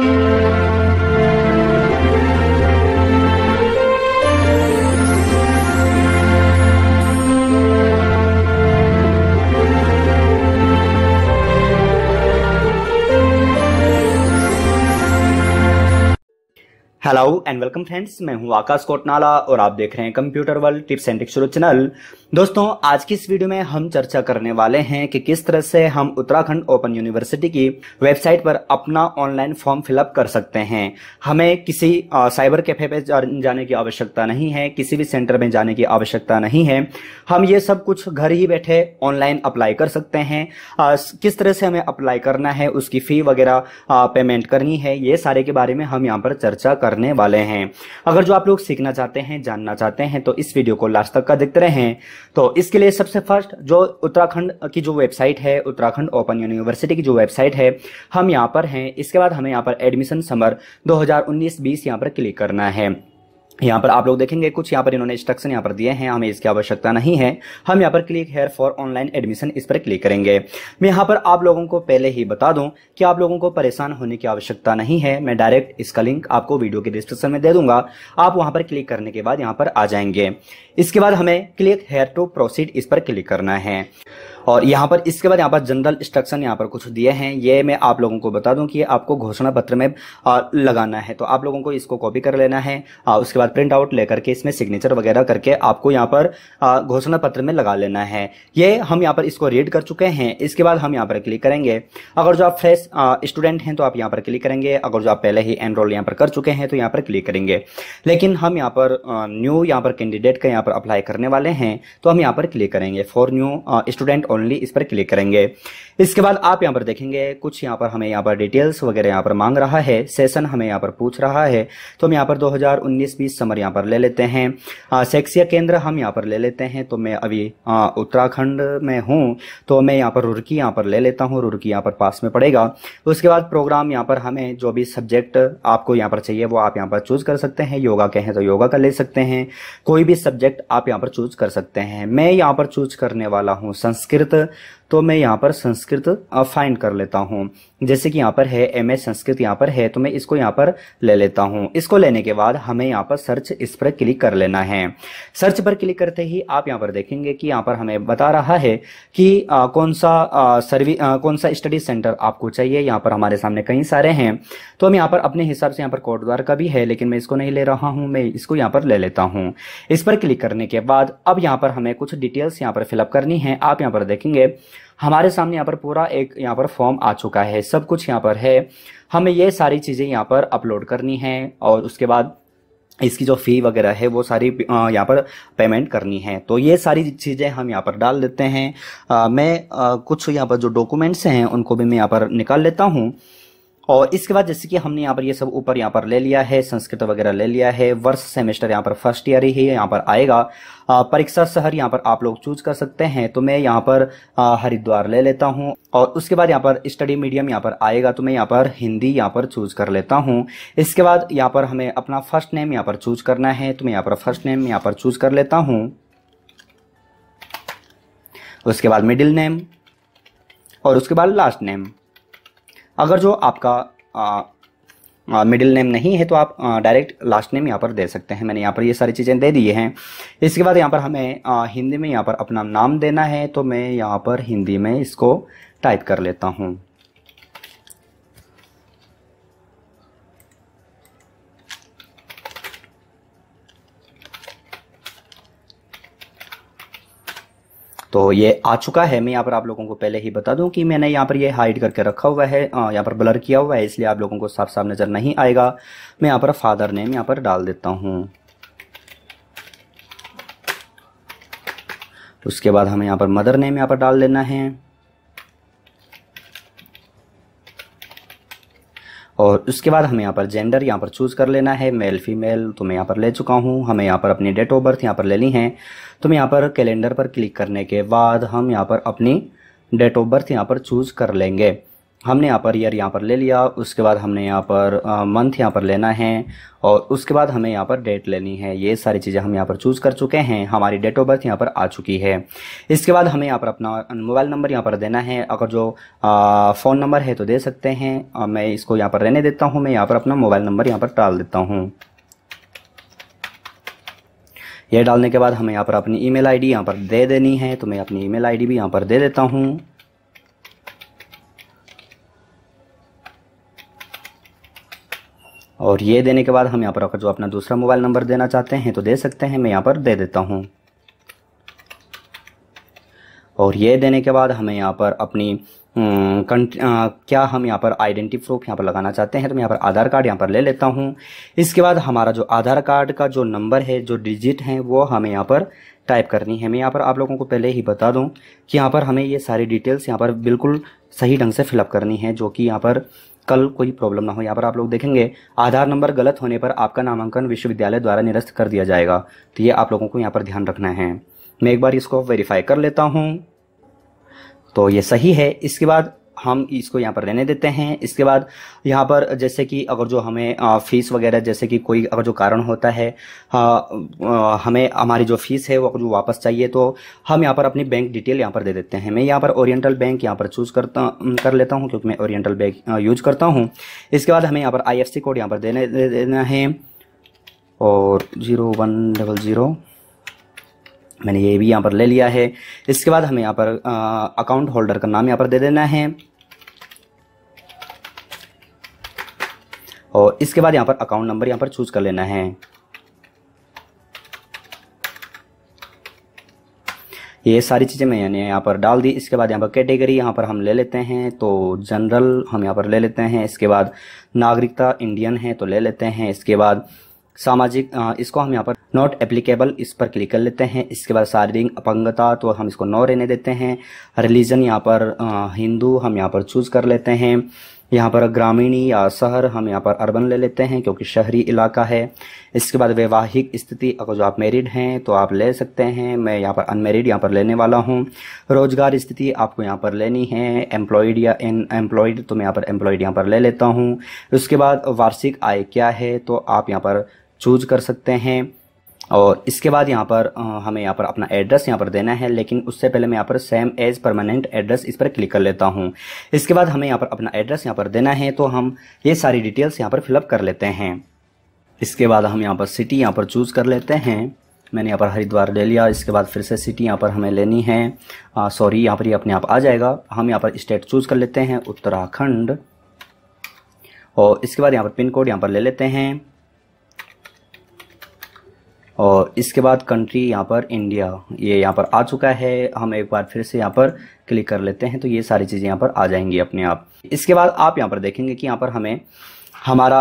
Thank you. Hello and welcome friends मैं हूं आकाश कोटनाला और आप देख रहे हैं computer world tips and tricks channel दोस्तों आज की इस वीडियो में हम चर्चा करने वाले हैं कि किस तरह से हम उत्तराखंड ओपन यूनिवर्सिटी की वेबसाइट पर अपना ऑनलाइन फॉर्म फिलअप कर सकते हैं हमें किसी साइबर कैफे पे जाने की आवश्यकता नहीं है किसी भी सेंटर में जाने की आवश्यकता नहीं है हम ये सब कुछ घर ही बैठे ऑनलाइन अप्लाई कर सकते हैं किस तरह से हमें अप्लाई करना है उसकी फी वगैरह पेमेंट करनी है ये सारे के बारे में हम यहाँ पर चर्चा कर करने वाले हैं अगर जो आप लोग सीखना चाहते हैं जानना चाहते हैं तो इस वीडियो को लास्ट तक का देखते रहें तो इसके लिए सबसे फर्स्ट जो उत्तराखंड की जो वेबसाइट है उत्तराखंड ओपन यूनिवर्सिटी की जो वेबसाइट है हम यहाँ पर हैं इसके बाद हमें यहाँ पर एडमिशन समर 2019-20 यहाँ पर क्लिक करना है यहाँ पर आप लोग देखेंगे कुछ यहाँ पर इन्होंने इंस्ट्रक्शन यहाँ पर दिए हैं हमें इसकी आवश्यकता नहीं है हम यहाँ पर click here for online admission इस पर क्लिक करेंगे मैं यहाँ पर आप लोगों को पहले ही बता दूं कि आप लोगों को परेशान होने की आवश्यकता नहीं है मैं डायरेक्ट इसका लिंक आपको वीडियो के डिस्क्रिप्शन में दे दूंगा आप वहाँ पर क्लिक करने के बाद यहाँ पर आ जाएंगे इसके बाद हमें क्लिक हेयर टू प्रोसीड इस पर क्लिक करना है और यहाँ पर इसके बाद यहाँ पर जनरल इंस्ट्रक्शन यहाँ पर कुछ दिए हैं ये मैं आप लोगों को बता दूं कि आपको घोषणा पत्र में लगाना है तो आप लोगों को इसको कॉपी कर लेना है उसके बाद प्रिंट आउट लेकर के इसमें सिग्नेचर वगैरह करके आपको यहाँ पर घोषणा पत्र में लगा लेना है ये हम यहाँ पर इसको रीड कर चुके हैं इसके बाद हम यहाँ पर क्लिक करेंगे अगर जो आप फ्रेश स्टूडेंट हैं तो आप यहाँ पर क्लिक करेंगे अगर जो आप पहले ही एनरोल यहाँ पर कर चुके हैं तो यहाँ पर क्लिक करेंगे लेकिन हम यहाँ पर न्यू यहाँ पर कैंडिडेट का यहाँ पर अप्लाई करने वाले हैं तो हम यहाँ पर क्लिक करेंगे फॉर न्यू स्टूडेंट ओनली इस पर क्लिक करेंगे इसके बाद आप यहाँ पर देखेंगे कुछ यहाँ पर हमें यहाँ पर डिटेल्स वगैरह यहाँ पर मांग रहा है सेशन हमें यहाँ पर पूछ रहा है तो हम यहाँ पर दो हजार समर यहाँ पर ले लेते हैं शैक्षिक केंद्र हम यहाँ पर ले लेते हैं तो मैं अभी उत्तराखंड में हूँ तो मैं यहाँ पर रुड़की यहाँ पर ले लेता हूँ रुड़की यहाँ पर पास में पड़ेगा उसके बाद प्रोग्राम यहाँ पर हमें जो भी सब्जेक्ट आपको यहाँ पर चाहिए वो आप यहाँ पर चूज कर सकते हैं योगा के हैं तो योगा का ले सकते हैं कोई भी सब्जेक्ट सब्जेक्ट आप यहाँ पर चूज कर सकते हैं मैं यहाँ पर चूज करने वाला हूँ संस्कृत तो मैं यहाँ पर संस्कृत फाइंड कर लेता हूँ जैसे कि यहाँ पर है एम संस्कृत यहाँ पर है तो मैं इसको यहाँ पर ले लेता हूँ इसको लेने के बाद हमें यहाँ पर सर्च इस पर क्लिक कर लेना है सर्च पर क्लिक करते ही आप यहाँ पर देखेंगे कि यहाँ पर हमें बता रहा है कि आ, कौन सा सर्विस कौन सा स्टडी सेंटर आपको चाहिए यहाँ पर हमारे सामने कई सारे हैं तो हम यहाँ पर अपने हिसाब से यहाँ पर कोटद्वार का भी है लेकिन मैं इसको नहीं ले रहा हूँ मैं इसको यहाँ पर ले लेता हूँ इस पर क्लिक करने के बाद अब यहाँ पर हमें कुछ डिटेल्स यहाँ पर फिलअप करनी है आप यहाँ पर देखेंगे हमारे सामने यहाँ पर पूरा एक यहाँ पर फॉर्म आ चुका है सब कुछ यहाँ पर है हमें ये सारी चीज़ें यहाँ पर अपलोड करनी है और उसके बाद इसकी जो फ़ी वगैरह है वो सारी यहाँ पर पेमेंट करनी है तो ये सारी चीज़ें हम यहाँ पर डाल देते हैं आ, मैं आ, कुछ यहाँ पर जो डॉक्यूमेंट्स हैं उनको भी मैं यहाँ पर निकाल लेता हूँ और इसके बाद जैसे कि हमने यहाँ पर ये सब ऊपर यहाँ पर ले लिया है संस्कृत वगैरह ले लिया है वर्ष सेमेस्टर यहाँ पर फर्स्ट ईयर ही यहाँ पर आएगा परीक्षा शहर यहाँ पर आप लोग चूज कर सकते हैं तो मैं यहाँ पर हरिद्वार ले लेता हूँ और उसके बाद यहाँ पर स्टडी मीडियम यहाँ पर आएगा तो मैं यहाँ पर हिंदी यहाँ पर चूज कर लेता हूँ इसके बाद यहाँ पर हमें अपना फर्स्ट नेम यहाँ पर चूज करना है तो मैं यहाँ पर फर्स्ट नेम यहाँ पर चूज कर लेता हूँ उसके बाद मिडिल नेम और उसके बाद लास्ट नेम अगर जो आपका मिडिल नेम नहीं है तो आप डायरेक्ट लास्ट नेम यहाँ पर दे सकते हैं मैंने यहाँ पर ये सारी चीज़ें दे दी हैं इसके बाद यहाँ पर हमें आ, हिंदी में यहाँ पर अपना नाम देना है तो मैं यहाँ पर हिंदी में इसको टाइप कर लेता हूँ तो ये आ चुका है मैं यहाँ पर आप लोगों को पहले ही बता दूं कि मैंने यहाँ पर ये हाइड करके रखा हुआ है यहाँ पर ब्लर किया हुआ है इसलिए आप लोगों को साफ साफ नज़र नहीं आएगा मैं यहाँ पर फादर नेम यहाँ पर डाल देता हूँ उसके बाद हमें यहाँ पर मदर नेम यहाँ पर डाल देना है और उसके बाद हमें यहाँ पर जेंडर यहाँ पर चूज़ कर लेना है मेल फीमेल तो मैं यहाँ पर ले चुका हूँ हमें यहाँ पर अपनी डेट ऑफ बर्थ यहाँ पर लेनी है तो मैं यहाँ पर कैलेंडर पर क्लिक करने के बाद हम यहाँ पर अपनी डेट ऑफ बर्थ यहाँ पर चूज़ कर लेंगे हमने यहाँ पर ईयर यहाँ पर ले लिया उसके बाद हमने यहाँ पर मंथ यहाँ पर लेना है और उसके बाद हमें यहाँ पर डेट लेनी है ये सारी चीज़ें हम यहाँ पर चूज़ कर चुके हैं हमारी डेट ऑफ बर्थ यहाँ पर आ चुकी है इसके बाद हमें यहाँ पर अपना मोबाइल नंबर यहाँ पर देना है अगर जो फ़ोन नंबर है तो दे सकते हैं मैं इसको यहाँ पर रहने देता हूँ मैं यहाँ पर अपना मोबाइल नंबर यहाँ पर डाल देता हूँ यह डालने के बाद हमें यहाँ पर अपनी ईमेल आईडी यहाँ पर दे देनी है तो मैं अपनी ईमेल आईडी भी यहाँ पर दे देता हूँ और ये देने के बाद हम यहाँ पर आकर जो अपना दूसरा मोबाइल नंबर देना चाहते हैं तो दे सकते हैं मैं यहाँ पर दे देता हूँ और ये देने के बाद हमें यहाँ पर अपनी आ, क्या हम यहाँ पर आइडेंटिटी प्रूफ यहाँ पर लगाना चाहते हैं तो मैं यहाँ पर आधार कार्ड यहाँ पर ले लेता हूँ इसके बाद हमारा जो आधार कार्ड का जो नंबर है जो डिजिट है वो हमें यहाँ पर टाइप करनी है मैं यहाँ पर आप लोगों को पहले ही बता दूँ कि यहाँ पर हमें ये सारी डिटेल्स यहाँ पर बिल्कुल सही ढंग से फिलअप करनी है जो कि यहाँ पर कल कोई प्रॉब्लम ना हो यहाँ पर आप लोग देखेंगे आधार नंबर गलत होने पर आपका नामांकन विश्वविद्यालय द्वारा निरस्त कर दिया जाएगा तो ये आप लोगों को यहाँ पर ध्यान रखना है मैं एक बार इसको वेरीफाई कर लेता हूँ तो ये सही है इसके बाद हम इसको यहाँ पर रहने देते हैं इसके बाद यहाँ पर जैसे कि अगर जो हमें फ़ीस वगैरह जैसे कि कोई अगर जो कारण होता है हमें हमारी जो फ़ीस है वो जो वापस चाहिए तो हम यहाँ पर अपनी बैंक डिटेल यहाँ पर दे देते हैं मैं यहाँ पर ओरिएंटल बैंक यहाँ पर चूज़ करता कर लेता हूँ क्योंकि मैं ओरिएंटल बैंक यूज करता हूँ इसके बाद हमें यहाँ पर आई कोड यहाँ पर देने दे, देना है और ज़ीरो वन डबल ज़ीरो मैंने ये भी यहाँ पर ले लिया है इसके बाद हमें यहाँ पर अकाउंट होल्डर का नाम यहाँ पर दे देना है और इसके बाद यहाँ पर अकाउंट नंबर यहाँ पर चूज कर लेना है ये सारी चीज़ें मैंने यहाँ पर डाल दी इसके बाद यहाँ पर कैटेगरी यहाँ पर हम ले लेते हैं तो जनरल हम यहाँ पर ले लेते हैं इसके बाद नागरिकता इंडियन है तो ले लेते हैं इसके बाद सामाजिक इसको हम यहाँ पर नॉट एप्लीकेबल इस पर क्लिक कर लेते हैं इसके बाद शारीरिक अपंगता तो हम इसको नौ रहने देते हैं रिलीजन यहाँ पर हिंदू हम यहाँ पर चूज़ कर लेते हैं यहाँ पर ग्रामीणी या शहर हम यहाँ पर अर्बन ले लेते हैं क्योंकि शहरी इलाका है इसके बाद वैवाहिक स्थिति अगर जो आप मैरिड हैं तो आप ले सकते हैं मैं यहाँ पर अनमेरिड यहाँ पर लेने वाला हूँ रोजगार स्थिति आपको यहाँ पर लेनी है एम्प्लॉयड या इन एम्प्लॉयड तो मैं यहाँ पर एम्प्लॉयड यहाँ पर ले लेता हूँ उसके बाद वार्षिक आय क्या है तो आप यहाँ पर चूज कर सकते हैं और इसके बाद यहाँ पर हमें यहाँ पर अपना एड्रेस यहाँ पर देना है लेकिन उससे पहले मैं यहाँ पर सेम एज परमानेंट एड्रेस इस पर क्लिक कर लेता हूँ इसके बाद हमें यहाँ पर अपना एड्रेस यहाँ पर देना है तो हम ये सारी डिटेल्स यहाँ पर फिलअप कर लेते हैं इसके बाद हम यहाँ पर सिटी यहाँ पर चूज़ कर लेते हैं मैंने यहाँ पर हरिद्वार ले लिया इसके बाद फिर से सिटी यहाँ पर हमें लेनी है सॉरी यहाँ पर ये अपने आप आ जाएगा हम यहाँ पर स्टेट चूज़ कर लेते हैं उत्तराखंड और इसके बाद यहाँ पर पिन कोड यहाँ पर ले लेते हैं और इसके बाद कंट्री यहाँ पर इंडिया ये यहाँ पर आ चुका है हम एक बार फिर से यहाँ पर क्लिक कर लेते हैं तो ये सारी चीज़ें यहाँ पर आ जाएंगी अपने आप इसके बाद आप यहाँ पर देखेंगे कि यहाँ पर हमें हमारा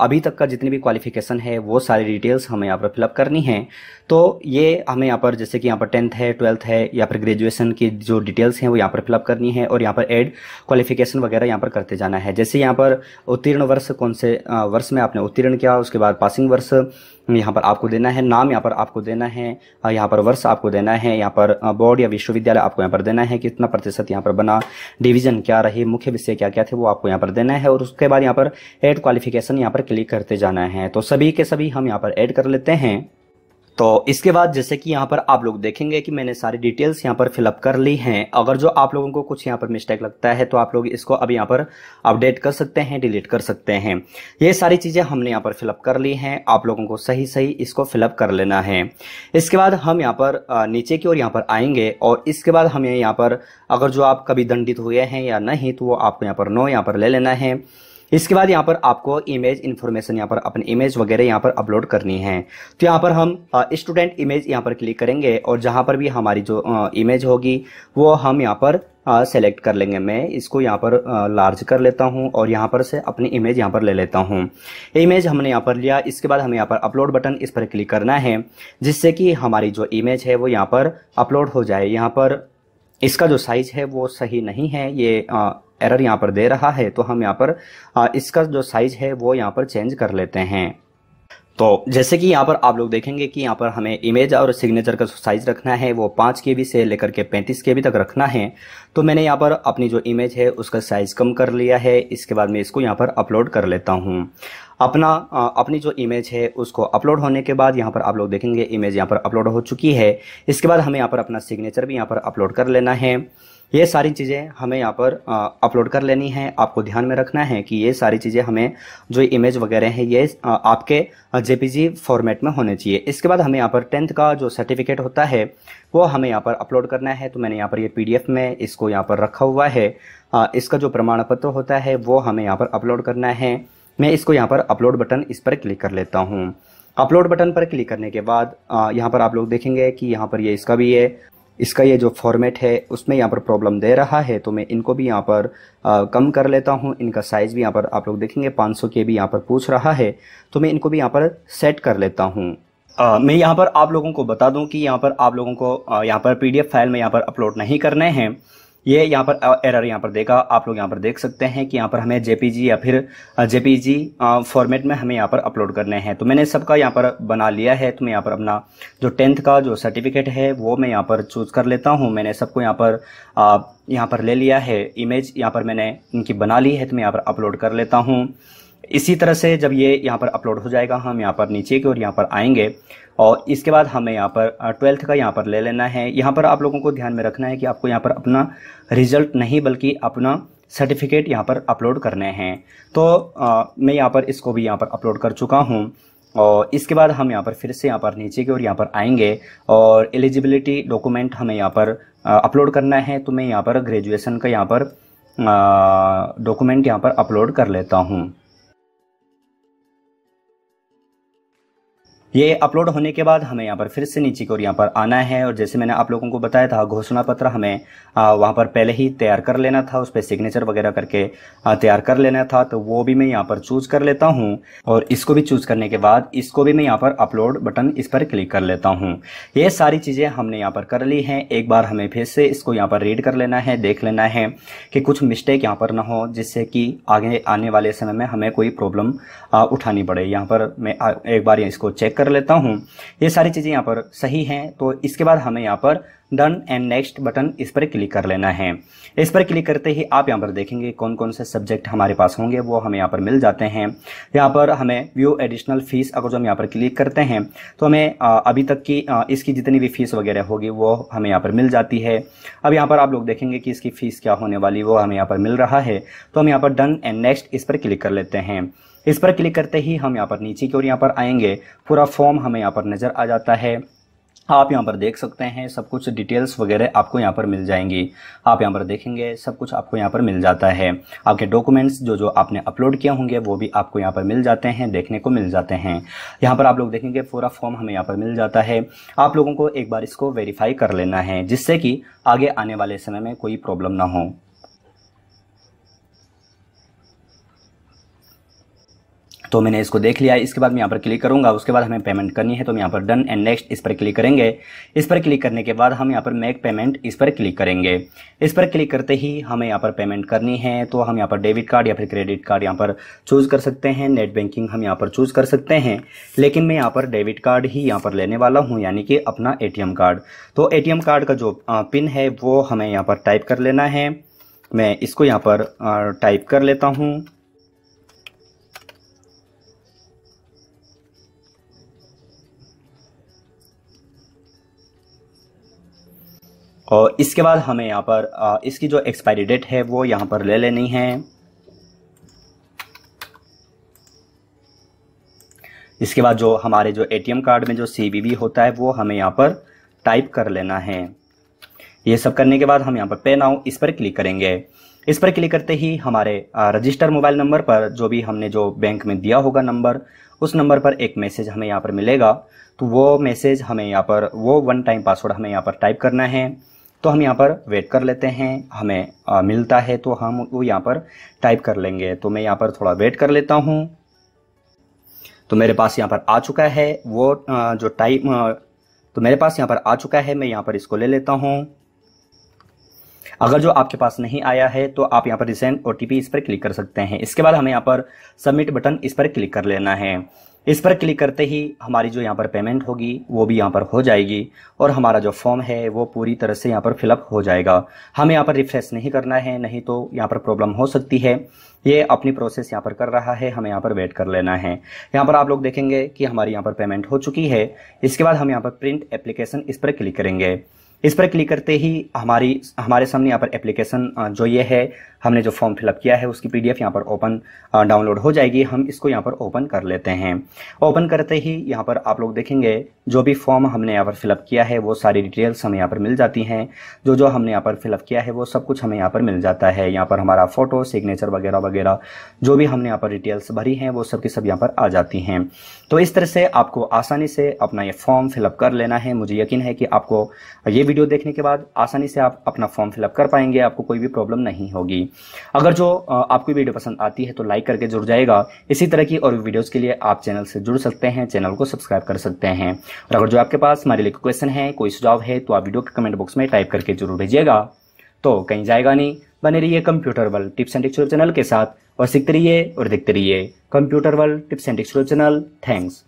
अभी तक का जितनी भी क्वालिफिकेशन है वो सारी डिटेल्स हमें यहाँ पर फिलअप करनी है तो ये हमें यहाँ पर जैसे कि यहाँ पर टेंथ है ट्वेल्थ है या फिर ग्रेजुएशन की जो डिटेल्स हैं वो यहाँ पर फिलअप करनी है और यहाँ पर एड क्वालिफिकेशन वगैरह यहाँ पर करते जाना है जैसे यहाँ पर उत्तीर्ण वर्ष कौन से वर्ष में आपने उत्तीर्ण किया उसके बाद पासिंग वर्ष यहाँ पर आपको देना है नाम यहाँ पर आपको देना है यहाँ पर वर्ष आपको देना है यहाँ पर बोर्ड या विश्वविद्यालय आपको यहाँ पर देना है कितना प्रतिशत यहाँ पर बना डिवीजन क्या रहे मुख्य विषय क्या क्या थे वो आपको यहाँ पर देना है और उसके बाद यहाँ पर एड क्वालिफिकेशन यहाँ पर क्लिक करते जाना है तो सभी के सभी हम यहाँ पर एड कर लेते हैं तो इसके बाद जैसे कि यहाँ पर आप लोग देखेंगे कि मैंने सारी डिटेल्स यहाँ पर फिलअप कर ली हैं अगर जो आप लोगों को कुछ यहाँ पर मिस्टेक लगता है तो आप लोग इसको अब यहाँ पर अपडेट कर सकते हैं डिलीट कर सकते हैं ये सारी चीज़ें हमने यहाँ पर फिलअप कर ली हैं आप लोगों को सही सही इसको फिलअप कर लेना है इसके बाद हम यहाँ पर नीचे की ओर यहाँ पर आएंगे और इसके बाद हमें यहाँ पर अगर जो आप कभी दंडित हुए हैं या नहीं तो वो आपको यहाँ पर नो यहाँ पर ले लेना है इसके बाद यहाँ पर आपको इमेज इन्फॉर्मेशन यहाँ पर अपने इमेज वगैरह यहाँ पर अपलोड करनी है तो यहाँ पर हम स्टूडेंट इमेज यहाँ पर क्लिक करेंगे और जहाँ पर भी हमारी जो इमेज होगी वो हम यहाँ पर सेलेक्ट कर लेंगे मैं इसको यहाँ पर लार्ज कर लेता हूँ और यहाँ पर से अपनी इमेज यहाँ पर ले लेता हूँ इमेज हमने यहाँ पर लिया इसके बाद हमें यहाँ पर अपलोड बटन इस पर क्लिक करना है जिससे कि हमारी जो इमेज है वो यहाँ पर अपलोड हो जाए यहाँ पर इसका जो साइज़ है वो सही नहीं है ये एरर यहाँ पर दे रहा है तो हम यहाँ पर इसका जो साइज है वो यहाँ पर चेंज कर लेते हैं तो जैसे कि यहाँ पर आप लोग देखेंगे कि यहाँ पर हमें इमेज और सिग्नेचर का साइज रखना है वो पाँच के बी से लेकर के पैंतीस के बी तक रखना है तो मैंने यहाँ पर अपनी जो इमेज है उसका साइज कम कर लिया है इसके बाद मैं इसको यहाँ पर अपलोड कर लेता हूँ अपना अपनी जो इमेज है उसको अपलोड होने के बाद यहाँ पर आप लोग देखेंगे इमेज यहाँ पर अपलोड हो चुकी है इसके बाद हमें यहाँ पर अपना सिग्नेचर भी यहाँ पर अपलोड कर लेना है ये सारी चीज़ें हमें यहाँ पर अपलोड कर लेनी है आपको ध्यान में रखना है कि ये सारी चीज़ें हमें जो इमेज वगैरह हैं ये आपके जे फॉर्मेट में होने चाहिए इसके बाद हमें यहाँ पर टेंथ का जो सर्टिफिकेट होता है वो हमें यहाँ पर अपलोड करना है तो मैंने यहाँ पर ये पी में इसको यहाँ पर रखा हुआ है इसका जो प्रमाण पत्र होता है वो हमें यहाँ पर अपलोड करना है मैं इसको यहाँ पर अपलोड बटन इस पर क्लिक कर लेता हूँ अपलोड बटन पर क्लिक करने के बाद यहाँ पर आप लोग देखेंगे कि यहाँ पर ये यह इसका भी है इसका ये जो फॉर्मेट है उसमें यहाँ पर प्रॉब्लम दे रहा है तो मैं इनको भी यहाँ पर आ, कम कर लेता हूँ इनका साइज़ भी यहाँ पर आप लोग देखेंगे 500 के भी यहाँ पर पूछ रहा है तो मैं इनको भी यहाँ पर सेट कर लेता हूँ आ, मैं यहाँ पर आप लोगों को बता दूँ कि यहाँ पर आप लोगों को यहाँ पर पी फाइल में यहाँ पर अपलोड नहीं करने हैं ये यहाँ पर एरर यहाँ पर देगा आप लोग यहाँ पर देख सकते हैं कि यहाँ पर हमें जेपीजी या फिर जेपीजी फॉर्मेट में हमें यहाँ पर अपलोड करने हैं तो मैंने सबका यहाँ पर बना लिया है तो मैं यहाँ पर अपना जो टेंथ का जो सर्टिफिकेट है वो मैं यहाँ पर चूज़ कर लेता हूँ मैंने सबको यहाँ पर यहाँ पर ले लिया है इमेज यहाँ पर मैंने इनकी बना ली है तो मैं यहाँ पर अपलोड कर लेता हूँ इसी तरह से जब ये यहाँ पर अपलोड हो जाएगा हम यहाँ पर नीचे की ओर यहाँ पर आएंगे और इसके बाद हमें यहाँ पर ट्वेल्थ का यहाँ पर ले लेना है यहाँ पर आप लोगों को ध्यान में रखना है कि आपको यहाँ पर अपना रिजल्ट नहीं बल्कि अपना सर्टिफिकेट यहाँ पर अपलोड करने हैं तो आ, मैं यहाँ पर इसको भी यहाँ पर अपलोड कर चुका हूँ और इसके बाद हम यहाँ पर फिर से यहाँ पर नीचे की ओर यहाँ पर आएंगे और एलिजिबिलिटी डॉक्यूमेंट हमें यहाँ पर अपलोड करना है तो मैं यहाँ पर ग्रेजुएशन का यहाँ पर डॉक्यूमेंट यहाँ पर अपलोड कर लेता हूँ ये अपलोड होने के बाद हमें यहाँ पर फिर से नीचे की ओर यहाँ पर आना है और जैसे मैंने आप लोगों को बताया था घोषणा पत्र हमें वहाँ पर पहले ही तैयार कर लेना था उस पर सिग्नेचर वगैरह करके तैयार कर लेना था तो वो भी मैं यहाँ पर चूज कर लेता हूँ और इसको भी चूज करने के बाद इसको भी मैं यहाँ पर अपलोड बटन इस पर क्लिक कर लेता हूँ ये सारी चीज़ें हमने यहाँ पर कर ली हैं एक बार हमें फिर से इसको यहाँ पर रीड कर लेना है देख लेना है कि कुछ मिस्टेक यहाँ पर ना हो जिससे कि आगे आने वाले समय में हमें कोई प्रॉब्लम उठानी पड़े यहाँ पर मैं एक बार इसको चेक कर कर लेता हूँ ये सारी चीज़ें यहाँ पर सही हैं तो इसके बाद हमें यहाँ पर डन एंड नेक्स्ट बटन इस पर क्लिक कर लेना है इस पर क्लिक करते ही आप यहाँ पर देखेंगे कौन कौन से सब्जेक्ट हमारे पास होंगे वो हमें यहाँ पर मिल जाते हैं यहाँ पर हमें व्यू एडिशनल फीस अगर जो हम यहाँ पर क्लिक करते हैं तो हमें अभी तक की इसकी जितनी भी फीस वगैरह होगी वो हमें यहाँ पर मिल जाती है अब यहाँ पर आप लोग देखेंगे कि इसकी फ़ीस क्या होने वाली वो हमें यहाँ पर मिल रहा है तो हम यहाँ पर डन एंड नेक्स्ट इस पर क्लिक कर लेते हैं इस पर क्लिक करते ही हम यहाँ पर नीचे की ओर यहाँ पर आएंगे पूरा फॉर्म हमें यहाँ पर नज़र आ जाता है आप यहाँ पर देख सकते हैं सब कुछ डिटेल्स वगैरह आपको यहाँ पर मिल जाएंगी आप यहाँ पर देखेंगे सब कुछ आपको यहाँ पर मिल जाता है आपके डॉक्यूमेंट्स जो जो आपने अपलोड किए होंगे वो भी आपको यहाँ पर मिल जाते हैं देखने को मिल जाते हैं यहाँ पर आप लोग देखेंगे पूरा फॉर्म हमें यहाँ पर मिल जाता है आप लोगों को एक बार इसको वेरीफाई कर लेना है जिससे कि आगे आने वाले समय में कोई प्रॉब्लम ना हो तो मैंने इसको देख लिया इसके बाद मैं यहाँ पर क्लिक करूँगा उसके बाद हमें पेमेंट करनी है तो हम यहाँ पर डन एंड नेक्स्ट इस पर क्लिक करेंगे इस पर क्लिक करने के बाद हम यहाँ पर मेक पेमेंट इस पर क्लिक करेंगे इस पर क्लिक करते ही हमें यहाँ पर पेमेंट करनी है तो हम यहाँ पर डेबिट कार्ड या फिर क्रेडिट कार्ड यहाँ पर चूज़ कर सकते हैं नेट बैंकिंग हम यहाँ पर चूज़ कर सकते हैं लेकिन मैं यहाँ पर डेबिट कार्ड ही यहाँ पर लेने वाला हूँ यानी कि अपना ए कार्ड तो ए कार्ड का जो पिन है वो हमें यहाँ पर टाइप कर लेना है मैं इसको यहाँ पर टाइप कर लेता हूँ और इसके बाद हमें यहाँ पर इसकी जो एक्सपायरी डेट है वो यहाँ पर ले लेनी है इसके बाद जो हमारे जो एटीएम कार्ड में जो सी होता है वो हमें यहाँ पर टाइप कर लेना है ये सब करने के बाद हम यहाँ पर पे नाउ इस पर क्लिक करेंगे इस पर क्लिक करते ही हमारे रजिस्टर मोबाइल नंबर पर जो भी हमने जो बैंक में दिया होगा नंबर उस नंबर पर एक मैसेज हमें यहाँ पर मिलेगा तो वो मैसेज हमें यहाँ पर वो वन टाइम पासवर्ड हमें यहाँ पर टाइप करना है तो हम यहाँ पर वेट कर लेते हैं हमें आ, मिलता है तो हम वो यहाँ पर टाइप कर लेंगे तो मैं यहाँ पर थोड़ा वेट कर लेता हूँ तो मेरे पास यहाँ पर आ चुका है वो आ, जो टाइप तो मेरे पास यहाँ पर आ चुका है मैं यहाँ पर इसको ले लेता हूँ अगर जो आपके पास नहीं आया है तो आप यहाँ पर रिसेंट ओ इस पर क्लिक कर सकते हैं इसके बाद हमें यहाँ पर सबमिट बटन इस पर क्लिक कर लेना है इस पर क्लिक करते ही हमारी जो यहाँ पर पेमेंट होगी वो भी यहाँ पर हो जाएगी और हमारा जो फॉर्म है वो पूरी तरह से यहाँ पर फिलअप हो जाएगा हमें यहाँ पर रिफ्रेश नहीं करना है नहीं तो यहाँ पर प्रॉब्लम हो सकती है ये अपनी प्रोसेस यहाँ पर कर रहा है हमें यहाँ पर वेट कर लेना है यहाँ पर आप लोग देखेंगे कि हमारी यहाँ पर पेमेंट हो चुकी है इसके बाद हम यहाँ पर प्रिंट एप्लीकेशन इस पर क्लिक करेंगे इस पर क्लिक करते ही हमारी हमारे सामने यहाँ पर एप्लीकेशन जो ये है हमने जो फॉर्म फिलअप किया है उसकी पीडीएफ यहाँ पर ओपन डाउनलोड हो जाएगी हम इसको यहाँ पर ओपन कर लेते हैं ओपन करते ही यहाँ पर आप लोग देखेंगे जो भी फॉर्म हमने यहाँ पर फिलअप किया है वो सारी डिटेल्स हमें यहाँ पर मिल जाती हैं जो जो हमने यहाँ पर फिलअप किया है वो सब कुछ हमें यहाँ पर मिल जाता है यहाँ पर हमारा फ़ोटो सिग्नेचर वगैरह वगैरह जो भी हमने यहाँ पर डिटेल्स भरी हैं वो सब की सब यहाँ पर आ जाती हैं तो इस तरह से आपको आसानी से अपना ये फॉर्म फिलअप कर लेना है मुझे यकीन है कि आपको ये वीडियो देखने के बाद आसानी से आप अपना फॉर्म फिलअप कर पाएंगे आपको कोई भी प्रॉब्लम नहीं होगी अगर जो आपको वीडियो पसंद आती है तो लाइक करके जुड़ जाएगा इसी तरह की और वीडियोज़ के लिए आप चैनल से जुड़ सकते हैं चैनल को सब्सक्राइब कर सकते हैं और अगर जो आपके पास हमारे लिए क्वेश्चन है कोई सुझाव है तो आप वीडियो के कमेंट बॉक्स में टाइप करके जरूर भेजिएगा तो कहीं जाएगा नहीं बने रहिए computer world tips and tricks channel के साथ और सीखते रहिए और देखते रहिए computer world tips and tricks channel thanks